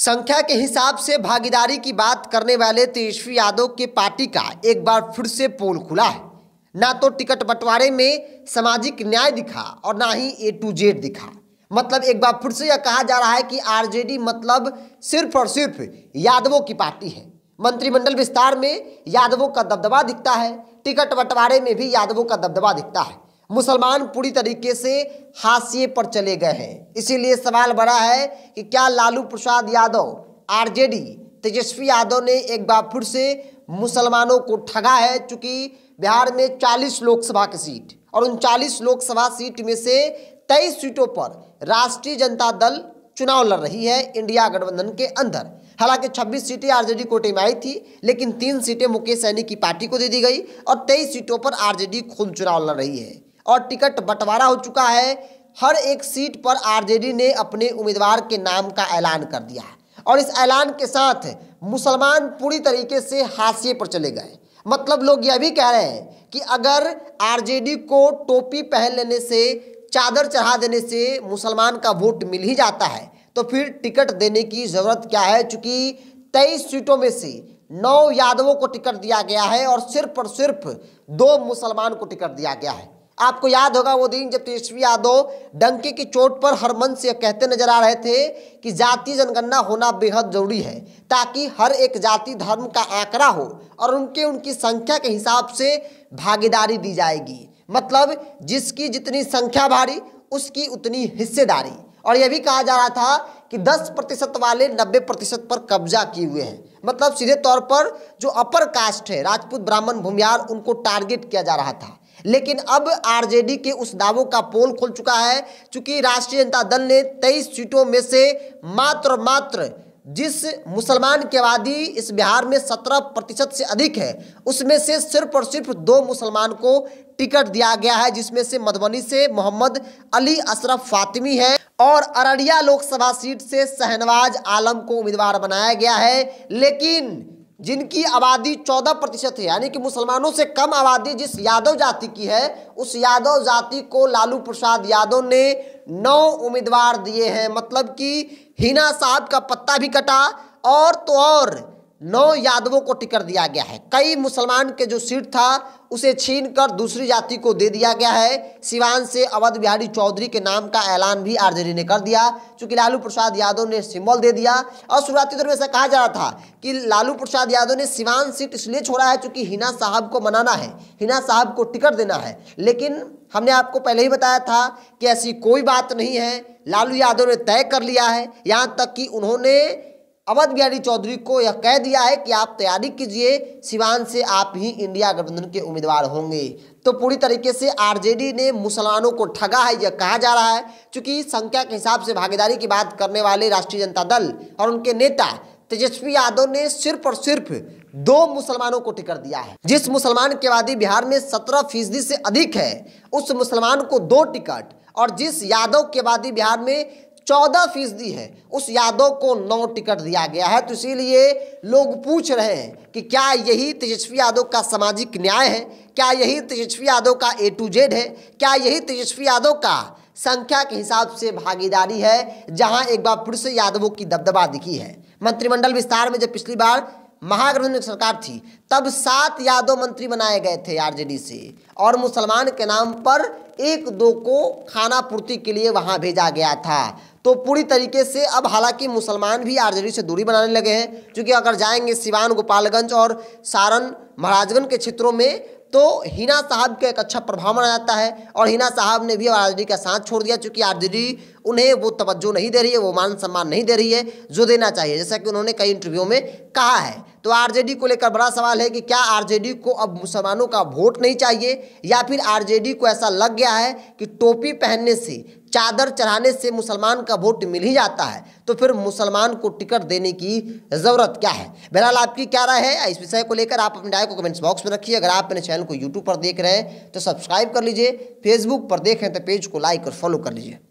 संख्या के हिसाब से भागीदारी की बात करने वाले तेजस्वी यादव के पार्टी का एक बार फिर से पोल खुला है ना तो टिकट बंटवारे में सामाजिक न्याय दिखा और ना ही ए टू जेड दिखा मतलब एक बार फिर से यह कहा जा रहा है कि आरजेडी मतलब सिर्फ और सिर्फ यादवों की पार्टी है मंत्रिमंडल विस्तार में यादवों का दबदबा दिखता है टिकट बंटवारे में भी यादवों का दबदबा दिखता है मुसलमान पूरी तरीके से हाशिए पर चले गए हैं इसीलिए सवाल बड़ा है कि क्या लालू प्रसाद यादव आरजेडी तेजस्वी यादव ने एक बार फिर से मुसलमानों को ठगा है चूँकि बिहार में 40 लोकसभा की सीट और उन 40 लोकसभा सीट में से तेईस सीटों पर राष्ट्रीय जनता दल चुनाव लड़ रही है इंडिया गठबंधन के अंदर हालांकि 26 सीटें आरजेडी कोटे में आई थी लेकिन तीन सीटें मुकेश सैनी की पार्टी को दे दी गई और तेईस सीटों पर आरजेडी खुद चुनाव लड़ रही है और टिकट बंटवारा हो चुका है हर एक सीट पर आरजेडी ने अपने उम्मीदवार के नाम का ऐलान कर दिया है और इस ऐलान के साथ मुसलमान पूरी तरीके से हाशिए पर चले गए मतलब लोग यह भी कह रहे हैं कि अगर आरजेडी को टोपी पहन लेने से चादर चढ़ा देने से मुसलमान का वोट मिल ही जाता है तो फिर टिकट देने की ज़रूरत क्या है चूँकि तेईस सीटों में से नौ यादवों को टिकट दिया गया है और सिर्फ और सिर्फ दो मुसलमान को टिकट दिया गया है आपको याद होगा वो दिन जब तेजस्वी यादव डंके की चोट पर हरमन से कहते नजर आ रहे थे कि जाति जनगणना होना बेहद जरूरी है ताकि हर एक जाति धर्म का आंकड़ा हो और उनके उनकी संख्या के हिसाब से भागीदारी दी जाएगी मतलब जिसकी जितनी संख्या भारी उसकी उतनी हिस्सेदारी और यह भी कहा जा रहा था कि 10 प्रतिशत वाले 90 प्रतिशत पर कब्जा किए हुए हैं मतलब सीधे तौर पर जो अपर कास्ट है राजपूत ब्राह्मण भूमियार उनको टारगेट किया जा रहा था लेकिन अब आरजेडी के उस दावों का पोल खुल चुका है चूंकि राष्ट्रीय जनता दल ने 23 सीटों में से मात्र मात्र जिस मुसलमान की आबादी इस बिहार में 17 प्रतिशत से अधिक है उसमें से सिर्फ और सिर्फ दो मुसलमान को टिकट दिया गया है जिसमें से मधुबनी से मोहम्मद अली अशरफ फातिमी है और अररिया लोकसभा सीट से शहनवाज आलम को उम्मीदवार बनाया गया है लेकिन जिनकी आबादी चौदह प्रतिशत है यानी कि मुसलमानों से कम आबादी जिस यादव जाति की है उस यादव जाति को लालू प्रसाद यादव ने नौ उम्मीदवार दिए हैं मतलब कि हिना साहब का पत्ता भी कटा और तो और नौ यादवों को टिकट दिया गया है कई मुसलमान के जो सीट था उसे छीनकर दूसरी जाति को दे दिया गया है सिवान से अवध बिहारी चौधरी के नाम का ऐलान भी आरजेडी ने कर दिया चूंकि लालू प्रसाद यादव ने सिंबल दे दिया और शुरुआती दौर में ऐसा कहा जा रहा था कि लालू प्रसाद यादव ने सिवान सीट इसलिए छोड़ा है चूंकि हिना साहब को मनाना है हिना साहब को टिकट देना है लेकिन हमने आपको पहले ही बताया था कि ऐसी कोई बात नहीं है लालू यादव ने तय कर लिया है यहाँ तक कि उन्होंने अवध बिहारी चौधरी को यह कह दिया है कि आप तैयारी कीजिए सिवान से आप ही इंडिया गठबंधन के उम्मीदवार होंगे तो पूरी तरीके से आरजेडी ने मुसलमानों को ठगा है यह कहा जा रहा है क्योंकि संख्या के हिसाब से भागीदारी की बात करने वाले राष्ट्रीय जनता दल और उनके नेता तेजस्वी यादव ने सिर्फ और सिर्फ दो मुसलमानों को टिकट दिया है जिस मुसलमान के वादी बिहार में सत्रह फीसदी से अधिक है उस मुसलमान को दो टिकट और जिस यादव के वादी बिहार में चौदह फीसदी है उस यादव को नौ टिकट दिया गया है तो इसीलिए लोग पूछ रहे हैं कि क्या यही तेजस्वी यादव का सामाजिक न्याय है क्या यही तेजस्वी यादव का ए टू जेड है क्या यही तेजस्वी यादव का संख्या के हिसाब से भागीदारी है जहां एक बार फिर से यादवों की दबदबा दिखी है मंत्रिमंडल विस्तार में जब पिछली बार महागठबंधन सरकार थी तब सात यादव मंत्री बनाए गए थे आरजेडी से और मुसलमान के नाम पर एक दो को खाना पूर्ति के लिए वहाँ भेजा गया था तो पूरी तरीके से अब हालांकि मुसलमान भी आरजेडी से दूरी बनाने लगे हैं क्योंकि अगर जाएंगे सिवान गोपालगंज और सारण महाराजगंज के क्षेत्रों में तो हिना साहब का एक अच्छा प्रभाव माना जाता है और हिना साहब ने भी आरजेडी का साथ छोड़ दिया चूँकि आरजेडी उन्हें वो तवज्जो नहीं दे रही है वो मान सम्मान नहीं दे रही है जो देना चाहिए जैसा कि उन्होंने कई इंटरव्यू में कहा है तो आरजेडी को लेकर बड़ा सवाल है कि क्या आरजेडी को अब मुसलमानों का वोट नहीं चाहिए या फिर आरजेडी को ऐसा लग गया है कि टोपी पहनने से चादर चढ़ाने से मुसलमान का वोट मिल ही जाता है तो फिर मुसलमान को टिकट देने की ज़रूरत क्या है बहरहाल आपकी क्या राय है इस विषय को लेकर आप अपने राय को कमेंट्स बॉक्स में रखिए अगर आप मेरे चैनल को यूट्यूब पर देख रहे हैं तो सब्सक्राइब कर लीजिए फेसबुक पर देख रहे हैं तो पेज को लाइक और फॉलो कर लीजिए